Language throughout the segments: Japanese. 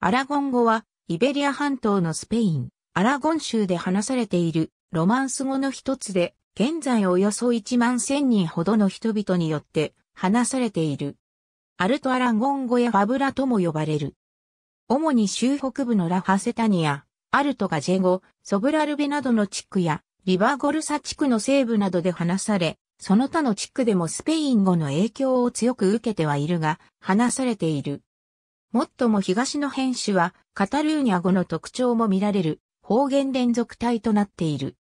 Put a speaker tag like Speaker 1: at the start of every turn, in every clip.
Speaker 1: アラゴン語は、イベリア半島のスペイン、アラゴン州で話されているロマンス語の一つで、現在およそ1万1000人ほどの人々によって話されている。アルトアラゴン語やファブラとも呼ばれる。主に州北部のラファセタニア、アルトガジェゴ、ソブラルベなどの地区や、リバーゴルサ地区の西部などで話され、その他の地区でもスペイン語の影響を強く受けてはいるが、話されている。もっとも東の変種は、カタルーニャ語の特徴も見られる方言連続体となっている。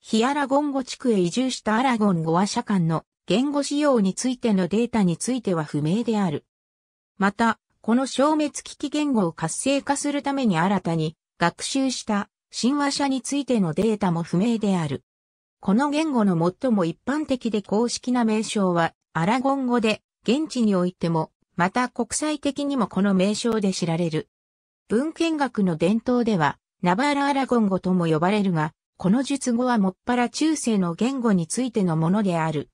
Speaker 1: ヒアラゴン語地区へ移住したアラゴン語話者間の言語使用についてのデータについては不明である。また、この消滅危機言語を活性化するために新たに学習した神話者についてのデータも不明である。この言語の最も一般的で公式な名称はアラゴン語で現地においてもまた国際的にもこの名称で知られる。文献学の伝統では、ナバーラ・アラゴン語とも呼ばれるが、この述語はもっぱら中世の言語についてのものである。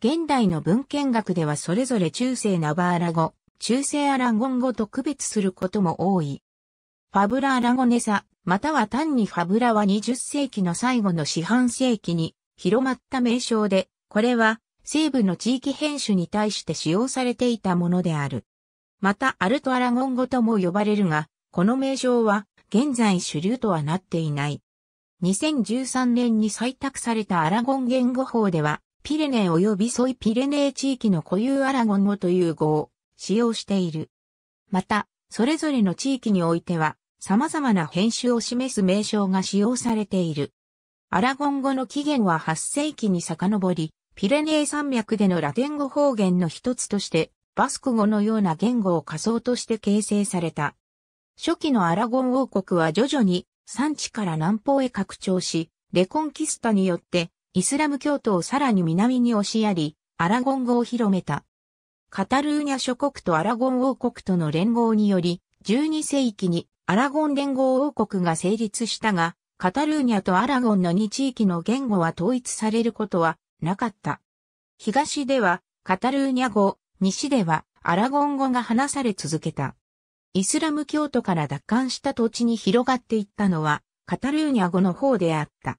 Speaker 1: 現代の文献学ではそれぞれ中世ナバーラ語、中世アラゴン語と区別することも多い。ファブラ・アラゴネサ、または単にファブラは20世紀の最後の四半世紀に広まった名称で、これは西部の地域編集に対して使用されていたものである。またアルトアラゴン語とも呼ばれるが、この名称は現在主流とはなっていない。2013年に採択されたアラゴン言語法では、ピレネー及びソイピレネー地域の固有アラゴン語という語を使用している。また、それぞれの地域においては、様々な編集を示す名称が使用されている。アラゴン語の起源は8世紀に遡り、ピレネー山脈でのラテン語方言の一つとして、バスク語のような言語を仮想として形成された。初期のアラゴン王国は徐々に山地から南方へ拡張し、レコンキスタによってイスラム教徒をさらに南に押しやり、アラゴン語を広めた。カタルーニャ諸国とアラゴン王国との連合により、12世紀にアラゴン連合王国が成立したが、カタルーニャとアラゴンの2地域の言語は統一されることはなかった。東ではカタルーニャ語、西ではアラゴン語が話され続けた。イスラム教徒から奪還した土地に広がっていったのは、カタルーニャ語の方であった。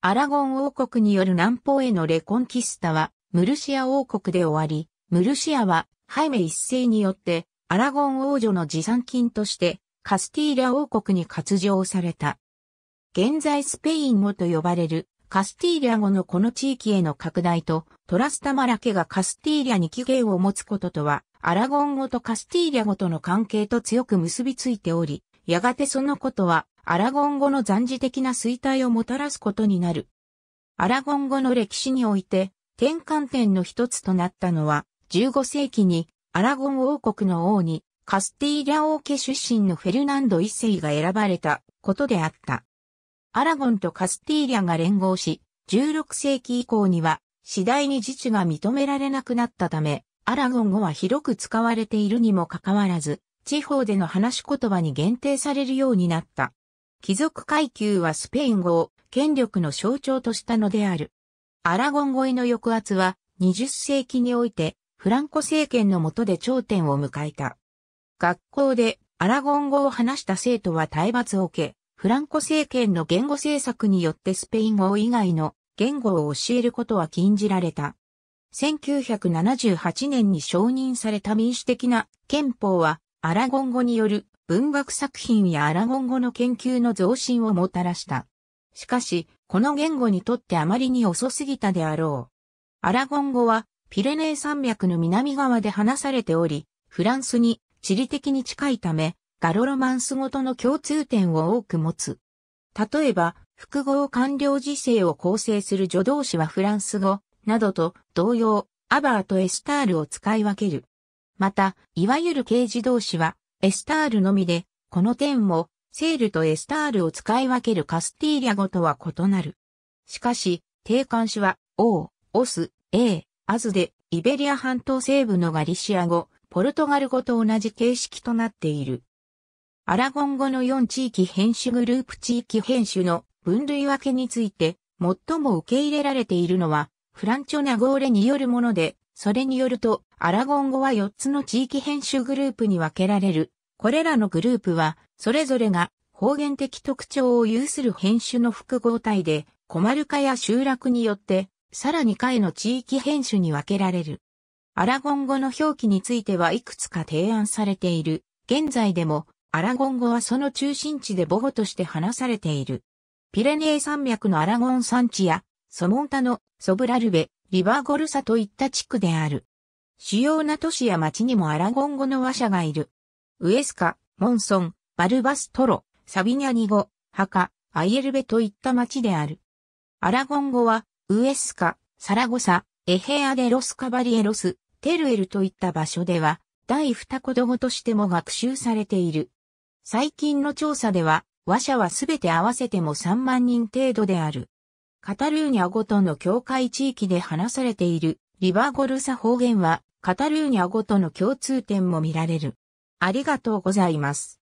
Speaker 1: アラゴン王国による南方へのレコンキスタは、ムルシア王国で終わり、ムルシアは、ハイメ一世によって、アラゴン王女の持参金として、カスティーラ王国に割譲された。現在スペイン語と呼ばれるカスティーリャ語のこの地域への拡大と、トラスタマラ家がカスティーリャに起源を持つこととは、アラゴン語とカスティーリャ語との関係と強く結びついており、やがてそのことは、アラゴン語の残次的な衰退をもたらすことになる。アラゴン語の歴史において、転換点の一つとなったのは、15世紀に、アラゴン王国の王に、カスティーリャ王家出身のフェルナンド一世が選ばれたことであった。アラゴンとカスティーリャが連合し、16世紀以降には次第に自治が認められなくなったため、アラゴン語は広く使われているにもかかわらず、地方での話し言葉に限定されるようになった。貴族階級はスペイン語を権力の象徴としたのである。アラゴン語への抑圧は20世紀においてフランコ政権の下で頂点を迎えた。学校でアラゴン語を話した生徒は体罰を受け、フランコ政権の言語政策によってスペイン語以外の言語を教えることは禁じられた。1978年に承認された民主的な憲法はアラゴン語による文学作品やアラゴン語の研究の増進をもたらした。しかし、この言語にとってあまりに遅すぎたであろう。アラゴン語はピレネー山脈の南側で話されており、フランスに地理的に近いため、ガロロマンスごとの共通点を多く持つ。例えば、複合完了時制を構成する助動詞はフランス語などと同様、アバーとエスタールを使い分ける。また、いわゆる形自動詞はエスタールのみで、この点もセールとエスタールを使い分けるカスティーリャ語とは異なる。しかし、定冠詞は、オー、オス、エー、アズで、イベリア半島西部のガリシア語、ポルトガル語と同じ形式となっている。アラゴン語の4地域編集グループ地域編集の分類分けについて、最も受け入れられているのは、フランチョナゴーレによるもので、それによると、アラゴン語は4つの地域編集グループに分けられる。これらのグループは、それぞれが方言的特徴を有する編集の複合体で、コマルカや集落によって、さらに下の地域編集に分けられる。アラゴン語の表記についてはいくつか提案されている。現在でもアラゴン語はその中心地で母語として話されている。ピレネー山脈のアラゴン山地や、ソモンタのソブラルベ、リバーゴルサといった地区である。主要な都市や町にもアラゴン語の話者がいる。ウエスカ、モンソン、バルバストロ、サビニャニ語、ハカ、アイエルベといった町である。アラゴン語は、ウエスカ、サラゴサ、エヘアデロスカバリエロス、テルエルといった場所では、第二言語としても学習されている。最近の調査では、話者はすべて合わせても3万人程度である。カタルーニャごとの境界地域で話されているリバーゴルサ方言はカタルーニャごとの共通点も見られる。ありがとうございます。